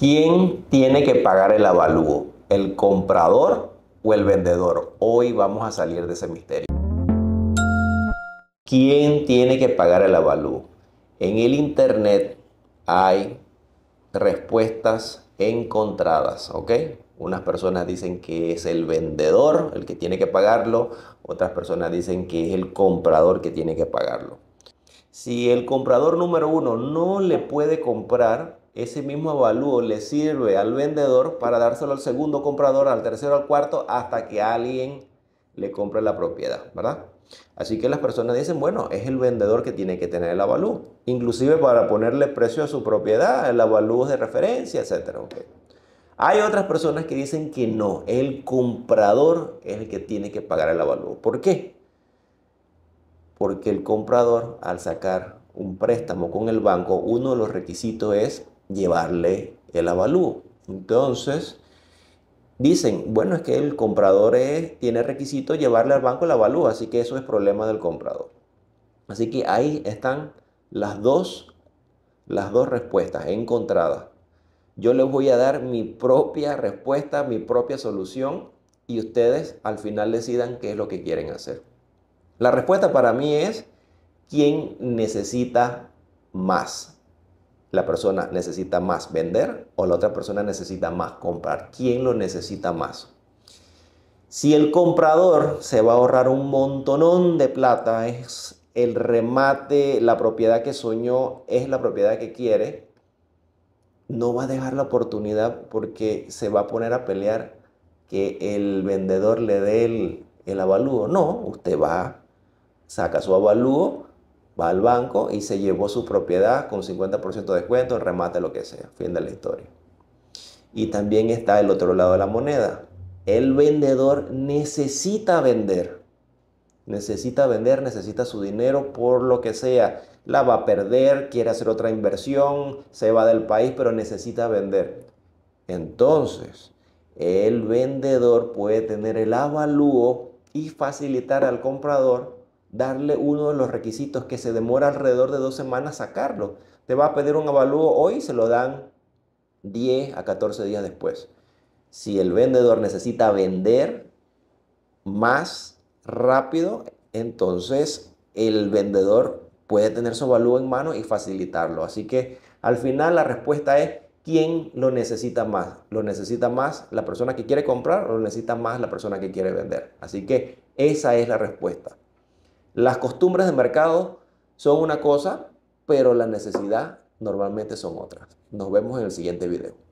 ¿Quién tiene que pagar el avalúo? ¿El comprador o el vendedor? Hoy vamos a salir de ese misterio. ¿Quién tiene que pagar el avalúo? En el Internet hay respuestas encontradas, ¿ok? Unas personas dicen que es el vendedor el que tiene que pagarlo, otras personas dicen que es el comprador que tiene que pagarlo. Si el comprador número uno no le puede comprar, ese mismo avalúo le sirve al vendedor para dárselo al segundo comprador, al tercero, al cuarto, hasta que alguien le compre la propiedad, ¿verdad? Así que las personas dicen, bueno, es el vendedor que tiene que tener el avalúo. Inclusive para ponerle precio a su propiedad, el avalúo de referencia, etc. Hay otras personas que dicen que no, el comprador es el que tiene que pagar el avalúo. ¿Por qué? Porque el comprador al sacar un préstamo con el banco, uno de los requisitos es llevarle el avalúo. Entonces, dicen, bueno, es que el comprador tiene requisito llevarle al banco el avalúo, así que eso es problema del comprador. Así que ahí están las dos, las dos respuestas encontradas. Yo les voy a dar mi propia respuesta, mi propia solución y ustedes al final decidan qué es lo que quieren hacer. La respuesta para mí es quién necesita más la persona necesita más vender o la otra persona necesita más comprar. ¿Quién lo necesita más? Si el comprador se va a ahorrar un montonón de plata, es el remate, la propiedad que soñó, es la propiedad que quiere, no va a dejar la oportunidad porque se va a poner a pelear que el vendedor le dé el, el avalúo. No, usted va, saca su avalúo, va al banco y se llevó su propiedad con 50% de descuento, remate lo que sea, fin de la historia. Y también está el otro lado de la moneda. El vendedor necesita vender. Necesita vender, necesita su dinero por lo que sea. La va a perder, quiere hacer otra inversión, se va del país, pero necesita vender. Entonces, el vendedor puede tener el avalúo y facilitar al comprador darle uno de los requisitos que se demora alrededor de dos semanas sacarlo. Te va a pedir un avalúo hoy, se lo dan 10 a 14 días después. Si el vendedor necesita vender más rápido, entonces el vendedor puede tener su avalúo en mano y facilitarlo. Así que al final la respuesta es quién lo necesita más. Lo necesita más la persona que quiere comprar o lo necesita más la persona que quiere vender. Así que esa es la respuesta. Las costumbres de mercado son una cosa, pero la necesidad normalmente son otras. Nos vemos en el siguiente video.